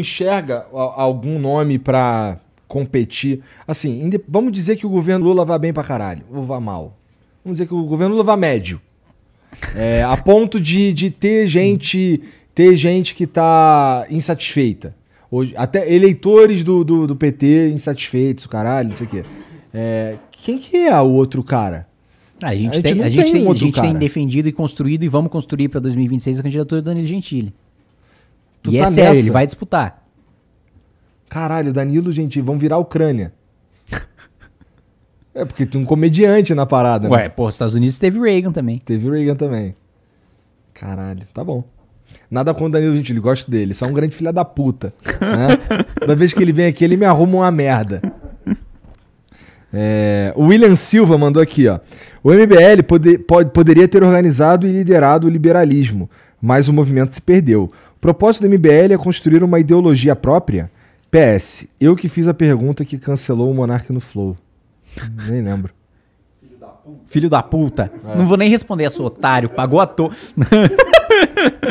enxerga algum nome para competir. Assim, vamos dizer que o governo Lula vá bem pra caralho, ou vá mal. Vamos dizer que o governo Lula vá médio. É, a ponto de, de ter gente ter gente que tá insatisfeita. Hoje, até eleitores do, do, do PT insatisfeitos, caralho, não sei o quê. É, quem que é o outro cara? Ah, a gente, tem, um cara. tem defendido e construído e vamos construir para 2026 a candidatura do Danilo Gentili. Tu e tá é sério, nessa? ele vai disputar. Caralho, Danilo, gente, vão virar a Ucrânia. é porque tem um comediante na parada, né? Ué, né? pô, os Estados Unidos teve Reagan também. Teve Reagan também. Caralho, tá bom. Nada contra o Danilo Ele gosto dele. Só um grande filho da puta. Né? Toda vez que ele vem aqui, ele me arruma uma merda. É, o William Silva mandou aqui, ó. O MBL pode, pode, poderia ter organizado e liderado o liberalismo, mas o movimento se perdeu. Propósito do MBL é construir uma ideologia própria? PS, eu que fiz a pergunta que cancelou o Monarca no Flow. Nem lembro. Filho da puta. Filho da puta. É. Não vou nem responder a seu otário. Pagou a toa.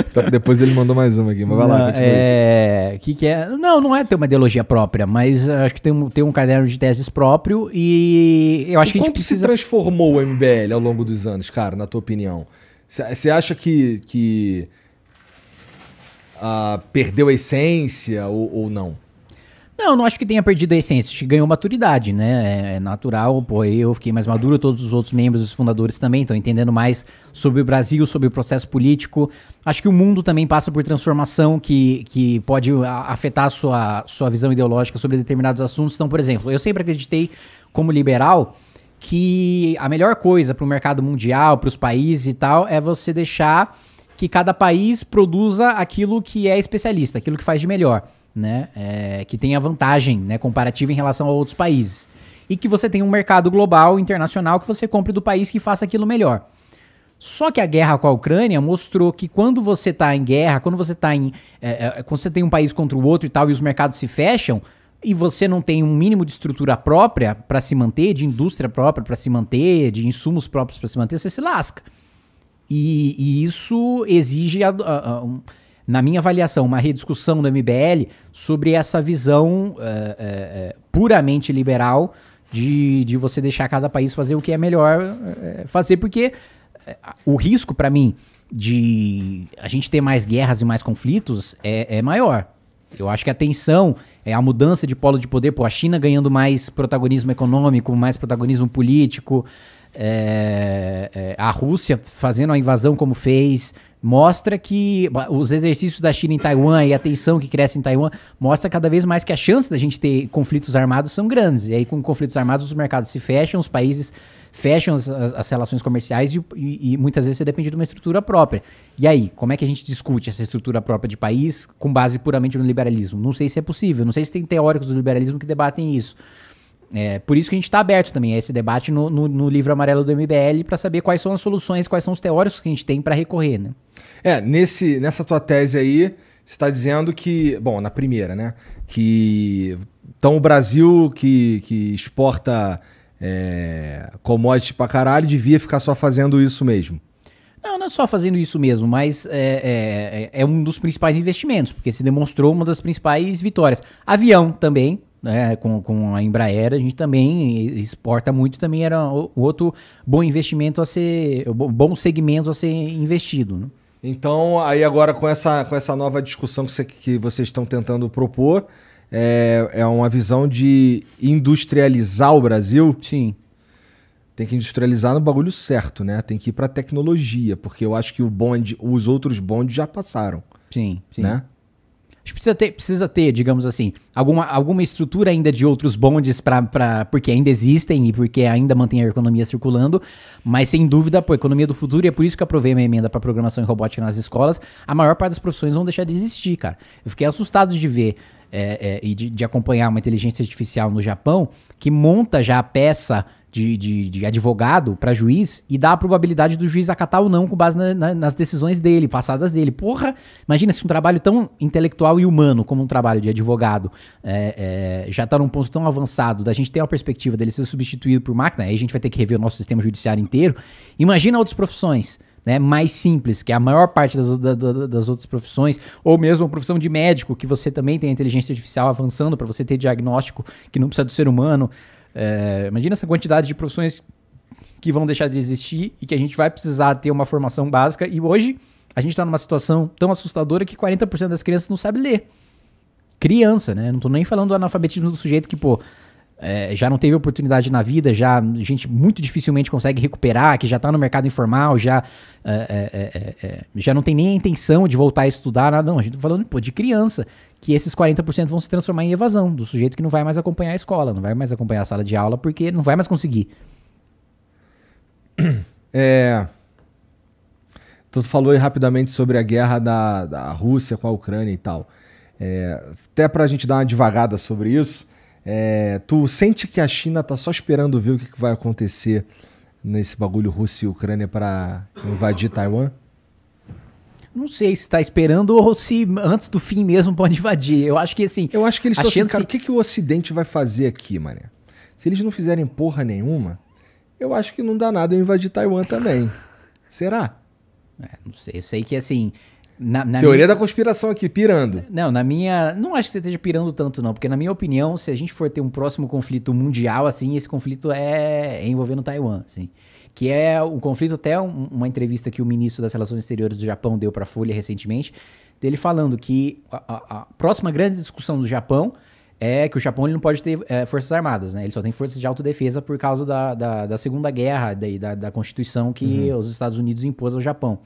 Então, depois ele mandou mais uma aqui, mas vai não, lá, continue. É. Que que é? Não, não é ter uma ideologia própria, mas eh, acho que tem um, tem um caderno de teses próprio e eu acho e que a gente precisa. se transformou o MBL ao longo dos anos, cara, na tua opinião? Você acha que, que uh, perdeu a essência ou, ou não? Não, não acho que tenha perdido a essência, acho que ganhou maturidade, né? É, é natural, pô, eu fiquei mais maduro, todos os outros membros, os fundadores também estão entendendo mais sobre o Brasil, sobre o processo político. Acho que o mundo também passa por transformação que, que pode afetar a sua, sua visão ideológica sobre determinados assuntos. Então, por exemplo, eu sempre acreditei, como liberal, que a melhor coisa para o mercado mundial, para os países e tal, é você deixar que cada país produza aquilo que é especialista, aquilo que faz de melhor, né? É, que tenha vantagem né, comparativa em relação a outros países. E que você tenha um mercado global, internacional, que você compre do país que faça aquilo melhor. Só que a guerra com a Ucrânia mostrou que quando você está em guerra, quando você está em. É, é, é, quando você tem um país contra o outro e tal, e os mercados se fecham, e você não tem um mínimo de estrutura própria para se manter, de indústria própria para se manter, de insumos próprios para se manter, você se lasca. E, e isso exige, a, a, a, um, na minha avaliação, uma rediscussão do MBL sobre essa visão uh, uh, puramente liberal de, de você deixar cada país fazer o que é melhor uh, fazer, porque o risco, para mim, de a gente ter mais guerras e mais conflitos é, é maior. Eu acho que a tensão, é a mudança de polo de poder, pô, a China ganhando mais protagonismo econômico, mais protagonismo político, é, é, a Rússia fazendo a invasão como fez, mostra que os exercícios da China em Taiwan e a tensão que cresce em Taiwan mostra cada vez mais que a chance da gente ter conflitos armados são grandes. E aí, com conflitos armados, os mercados se fecham, os países fecham as, as relações comerciais e, e, e, muitas vezes você depende de uma estrutura própria. E aí, como é que a gente discute essa estrutura própria de país com base puramente no liberalismo? Não sei se é possível, não sei se tem teóricos do liberalismo que debatem isso. É, por isso que a gente está aberto também a esse debate no, no, no livro amarelo do MBL para saber quais são as soluções, quais são os teóricos que a gente tem para recorrer. Né? É, nesse, nessa tua tese aí, você está dizendo que, bom, na primeira, né? Que então o Brasil que, que exporta é, commodities para caralho devia ficar só fazendo isso mesmo. Não, não é só fazendo isso mesmo, mas é, é, é, é um dos principais investimentos, porque se demonstrou uma das principais vitórias. Avião também, né, com, com a Embraer, a gente também exporta muito, também era outro bom investimento a ser, bom segmento a ser investido. Né? Então, aí agora com essa, com essa nova discussão que, você, que vocês estão tentando propor, é, é uma visão de industrializar o Brasil? Sim. Tem que industrializar no bagulho certo, né? Tem que ir para tecnologia, porque eu acho que o bonde, os outros bondes já passaram. Sim, sim. Né? gente precisa ter, precisa ter digamos assim, alguma, alguma estrutura ainda de outros bondes para porque ainda existem e porque ainda mantém a economia circulando, mas sem dúvida, pô, a economia do futuro, e é por isso que eu aprovei minha emenda para programação e robótica nas escolas, a maior parte das profissões vão deixar de existir, cara. Eu fiquei assustado de ver é, é, e de, de, acompanhar uma inteligência artificial no Japão que monta já a peça de, de, de advogado para juiz e dá a probabilidade do juiz acatar ou não com base na, na, nas decisões dele, passadas dele. Porra, imagina se um trabalho tão intelectual e humano como um trabalho de advogado é, é, já está num ponto tão avançado da gente ter a perspectiva dele ser substituído por máquina, aí a gente vai ter que rever o nosso sistema judiciário inteiro. Imagina outras profissões. Né, mais simples, que é a maior parte das, da, da, das outras profissões, ou mesmo a profissão de médico, que você também tem a inteligência artificial avançando para você ter diagnóstico que não precisa do ser humano. É, imagina essa quantidade de profissões que vão deixar de existir e que a gente vai precisar ter uma formação básica. E hoje a gente está numa situação tão assustadora que 40% das crianças não sabe ler. Criança, né? Não estou nem falando do analfabetismo do sujeito que, pô, é, já não teve oportunidade na vida, já gente muito dificilmente consegue recuperar, que já está no mercado informal, já, é é, é, é, é, já não tem nem a intenção de voltar a estudar, nada, não. A gente está falando pô, de criança, que esses 40% vão se transformar em evasão, do sujeito que não vai mais acompanhar a escola, não vai mais acompanhar a sala de aula, porque não vai mais conseguir. É. Tu falou aí rapidamente sobre a guerra da, da Rússia com a Ucrânia e tal. até para a gente dar uma devagada sobre isso, é, tu sente que a China tá só esperando ver o que, que vai acontecer nesse bagulho Rússia e Ucrânia para invadir Taiwan? Não sei se está esperando ou se antes do fim mesmo pode invadir. Eu acho que assim. Eu acho que eles estão chance... assim, cara, o que, que o Ocidente vai fazer aqui, mané? Se eles não fizerem porra nenhuma, eu acho que não dá nada eu invadir Taiwan também. Será? É, não sei. Eu sei que assim. Na, na Teoria minha... da conspiração aqui, pirando. Não, na minha. Não acho que você esteja pirando tanto, não, porque na minha opinião, se a gente for ter um próximo conflito mundial, assim, esse conflito é, é envolvendo Taiwan, assim. Que é um conflito, até um, uma entrevista que o ministro das Relações Exteriores do Japão deu para a Folha recentemente, dele falando que a, a, a, próxima grande discussão do Japão é que o Japão ele não pode ter é, forças armadas, né? Ele só tem forças de autodefesa por causa da, da, da Segunda Guerra, da, da, da Constituição que uhum. os Estados Unidos impôs ao Japão.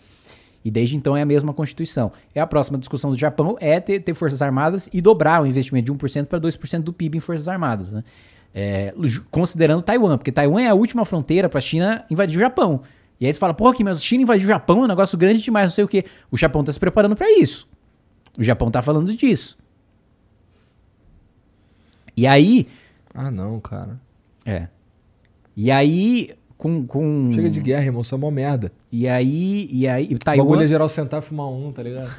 E desde então é a mesma Constituição. É a próxima discussão do Japão é ter, ter Forças Armadas e dobrar o investimento de 1% para 2% do PIB em Forças Armadas, né? É, considerando Taiwan, porque Taiwan é a última fronteira para a China invadir o Japão. E aí você fala, porra, que mas China invadiu o Japão, é um negócio grande demais, não sei o quê. O Japão está se preparando para isso. O Japão está falando disso. E aí. Ah, não, cara. É. E aí, com, com... Chega de guerra, irmão, isso é merda. E aí. E aí Taiwan... O bagulho é geral sentar e fumar um, tá ligado?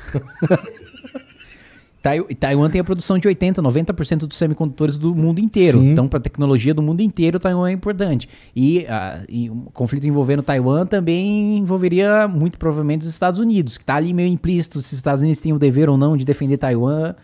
Taiwan tem a produção de 80%, 90% dos semicondutores do mundo inteiro. Sim. Então, para a tecnologia do mundo inteiro, Taiwan é importante. E, a, e um conflito envolvendo Taiwan também envolveria, muito provavelmente, os Estados Unidos, que está ali meio implícito se os Estados Unidos têm o dever ou não de defender Taiwan.